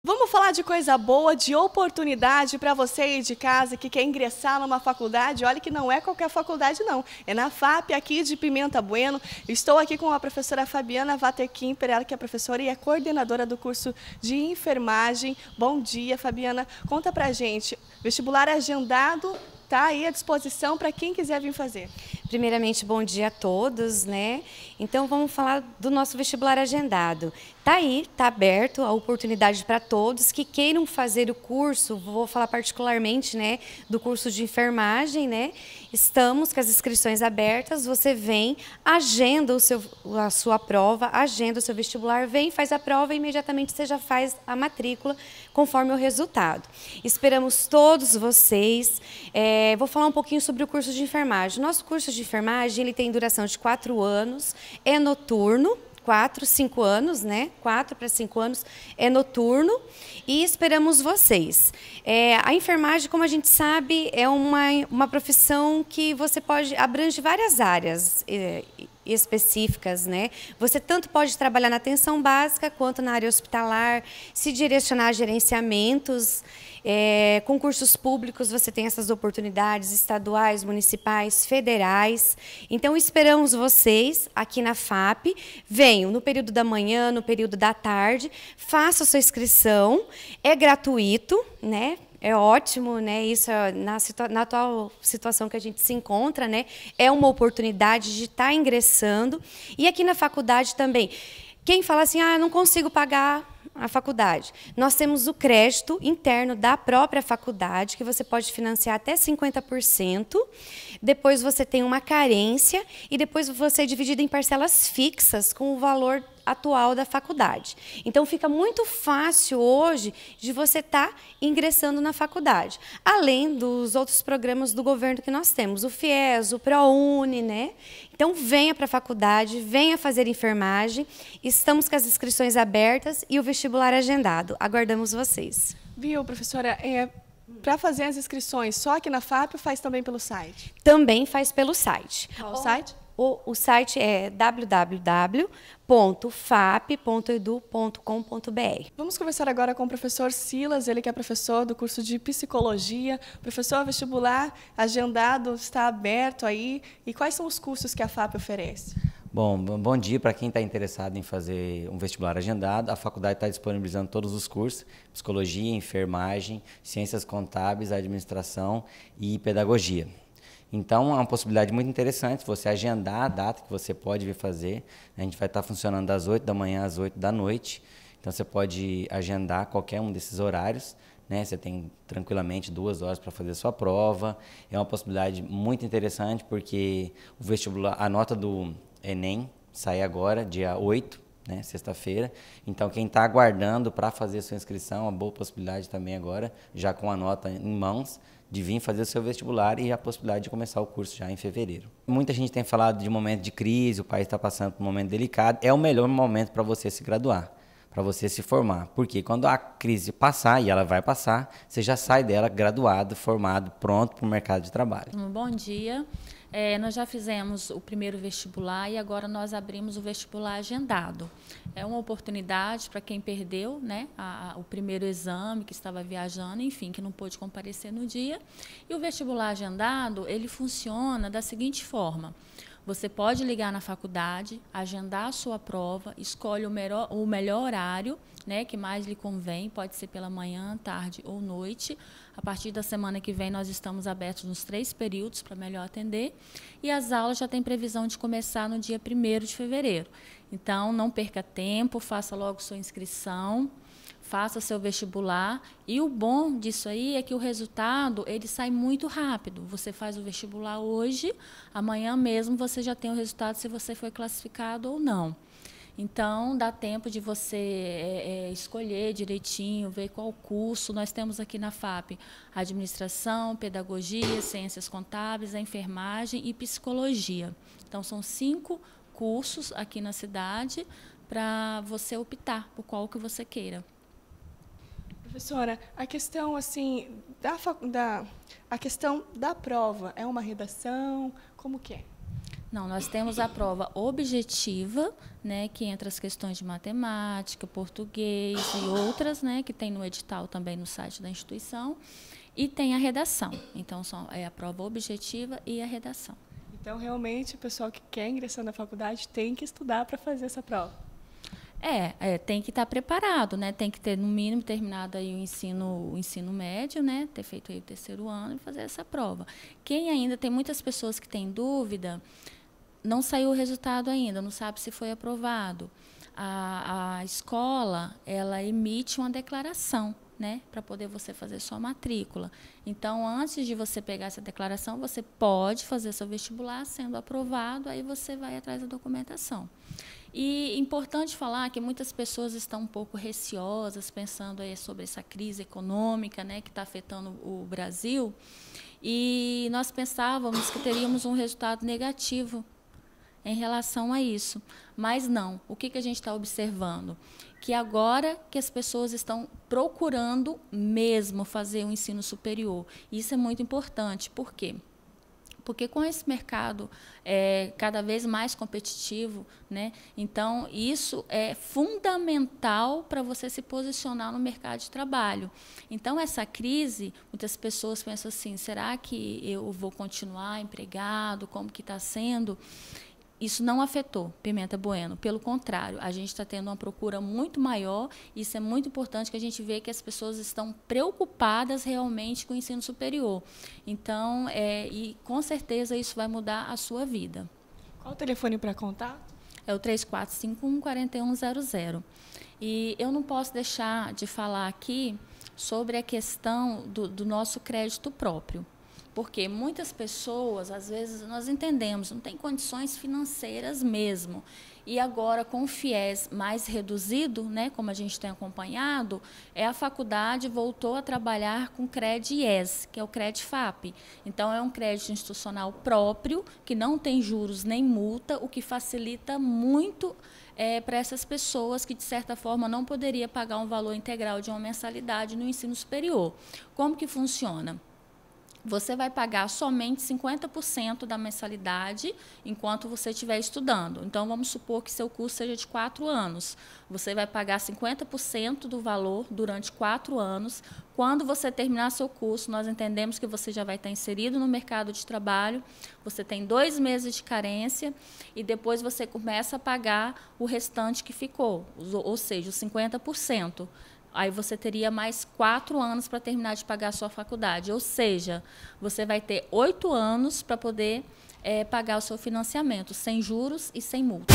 Vamos falar de coisa boa, de oportunidade para você aí de casa que quer ingressar numa faculdade. Olha que não é qualquer faculdade, não. É na FAP, aqui de Pimenta Bueno. Estou aqui com a professora Fabiana Vatequim ela que é professora e é coordenadora do curso de enfermagem. Bom dia, Fabiana. Conta pra gente. Vestibular agendado está aí à disposição para quem quiser vir fazer. Primeiramente, bom dia a todos, né? Então vamos falar do nosso vestibular agendado. Tá aí, tá aberto a oportunidade para todos que queiram fazer o curso, vou falar particularmente, né, do curso de enfermagem, né? Estamos com as inscrições abertas, você vem, agenda o seu, a sua prova, agenda o seu vestibular, vem, faz a prova e imediatamente você já faz a matrícula conforme o resultado. Esperamos todos vocês. É, vou falar um pouquinho sobre o curso de enfermagem. Nosso curso de enfermagem ele tem duração de quatro anos, é noturno, quatro, cinco anos, né? Quatro para cinco anos é noturno e esperamos vocês. É, a enfermagem, como a gente sabe, é uma, uma profissão que você pode abrange várias áreas. É, específicas, né? Você tanto pode trabalhar na atenção básica quanto na área hospitalar, se direcionar a gerenciamentos, é, concursos públicos, você tem essas oportunidades estaduais, municipais, federais. Então, esperamos vocês aqui na FAP. Venham no período da manhã, no período da tarde, faça sua inscrição, é gratuito, né? é ótimo, né? Isso é na, situa na atual situação que a gente se encontra, né? É uma oportunidade de estar tá ingressando. E aqui na faculdade também. Quem fala assim, ah, não consigo pagar a faculdade. Nós temos o crédito interno da própria faculdade, que você pode financiar até 50% depois você tem uma carência e depois você é dividido em parcelas fixas com o valor atual da faculdade. Então fica muito fácil hoje de você estar tá ingressando na faculdade. Além dos outros programas do governo que nós temos, o FIES, o ProUni, né? Então venha para a faculdade, venha fazer enfermagem. Estamos com as inscrições abertas e o vestibular agendado. Aguardamos vocês. Viu, professora? É, para fazer as inscrições, só aqui na FAP ou faz também pelo site? Também faz pelo site. Qual o site? O, o site é www.fap.edu.com.br. Vamos conversar agora com o professor Silas, ele que é professor do curso de psicologia, professor vestibular agendado, está aberto aí. E quais são os cursos que a FAP oferece? Bom, bom dia para quem está interessado em fazer um vestibular agendado. A faculdade está disponibilizando todos os cursos: psicologia, enfermagem, ciências contábeis, administração e pedagogia. Então, é uma possibilidade muito interessante você agendar a data que você pode vir fazer. Né? A gente vai estar tá funcionando das 8 da manhã às 8 da noite. Então, você pode agendar qualquer um desses horários. Né? Você tem tranquilamente duas horas para fazer a sua prova. É uma possibilidade muito interessante porque o vestibular, a nota do Enem, sai agora, dia 8, né, sexta-feira. Então, quem está aguardando para fazer sua inscrição, a boa possibilidade também agora, já com a nota em mãos, de vir fazer o seu vestibular e a possibilidade de começar o curso já em fevereiro. Muita gente tem falado de momento de crise, o país está passando por um momento delicado. É o melhor momento para você se graduar, para você se formar. Porque quando a crise passar, e ela vai passar, você já sai dela graduado, formado, pronto para o mercado de trabalho. Um bom dia. É, nós já fizemos o primeiro vestibular e agora nós abrimos o vestibular agendado. É uma oportunidade para quem perdeu né, a, a, o primeiro exame, que estava viajando, enfim, que não pôde comparecer no dia. E o vestibular agendado, ele funciona da seguinte forma. Você pode ligar na faculdade, agendar a sua prova, escolhe o melhor, o melhor horário né, que mais lhe convém, pode ser pela manhã, tarde ou noite. A partir da semana que vem, nós estamos abertos nos três períodos para melhor atender. E as aulas já têm previsão de começar no dia 1 de fevereiro. Então, não perca tempo, faça logo sua inscrição faça seu vestibular. E o bom disso aí é que o resultado ele sai muito rápido. Você faz o vestibular hoje, amanhã mesmo você já tem o resultado se você foi classificado ou não. Então, dá tempo de você é, é, escolher direitinho, ver qual curso. Nós temos aqui na FAP administração, pedagogia, ciências contábeis, enfermagem e psicologia. Então, são cinco cursos aqui na cidade para você optar por qual que você queira. Professora, a questão assim da, da a questão da prova é uma redação, como que é? Não, nós temos a prova objetiva, né, que entra as questões de matemática, português e outras, né, que tem no edital também no site da instituição, e tem a redação. Então são é a prova objetiva e a redação. Então realmente o pessoal que quer ingressar na faculdade tem que estudar para fazer essa prova. É, é, tem que estar tá preparado, né? Tem que ter no mínimo terminado aí o ensino, o ensino médio, né? Ter feito aí o terceiro ano e fazer essa prova. Quem ainda tem muitas pessoas que têm dúvida, não saiu o resultado ainda, não sabe se foi aprovado. A, a escola ela emite uma declaração, né? Para poder você fazer sua matrícula. Então, antes de você pegar essa declaração, você pode fazer seu vestibular, sendo aprovado, aí você vai atrás da documentação. E importante falar que muitas pessoas estão um pouco receosas, pensando aí sobre essa crise econômica né, que está afetando o Brasil. E nós pensávamos que teríamos um resultado negativo em relação a isso. Mas não. O que, que a gente está observando? Que agora que as pessoas estão procurando mesmo fazer o um ensino superior. Isso é muito importante. Por quê? porque com esse mercado é, cada vez mais competitivo, né, então isso é fundamental para você se posicionar no mercado de trabalho. Então, essa crise, muitas pessoas pensam assim, será que eu vou continuar empregado? Como que está sendo? isso não afetou Pimenta Bueno, pelo contrário, a gente está tendo uma procura muito maior. Isso é muito importante que a gente vê que as pessoas estão preocupadas realmente com o ensino superior. Então, é, e com certeza isso vai mudar a sua vida. Qual o telefone para contato? É o 3451-4100. E eu não posso deixar de falar aqui sobre a questão do, do nosso crédito próprio. Porque muitas pessoas, às vezes, nós entendemos, não tem condições financeiras mesmo. E agora, com o FIES mais reduzido, né, como a gente tem acompanhado, é a faculdade voltou a trabalhar com CRED-IES, que é o CRED-FAP. Então, é um crédito institucional próprio, que não tem juros nem multa, o que facilita muito é, para essas pessoas que, de certa forma, não poderia pagar um valor integral de uma mensalidade no ensino superior. Como que funciona? você vai pagar somente 50% da mensalidade enquanto você estiver estudando. Então, vamos supor que seu curso seja de quatro anos. Você vai pagar 50% do valor durante quatro anos. Quando você terminar seu curso, nós entendemos que você já vai estar inserido no mercado de trabalho, você tem dois meses de carência e depois você começa a pagar o restante que ficou, ou seja, os 50% aí você teria mais quatro anos para terminar de pagar a sua faculdade. Ou seja, você vai ter oito anos para poder é, pagar o seu financiamento, sem juros e sem multa.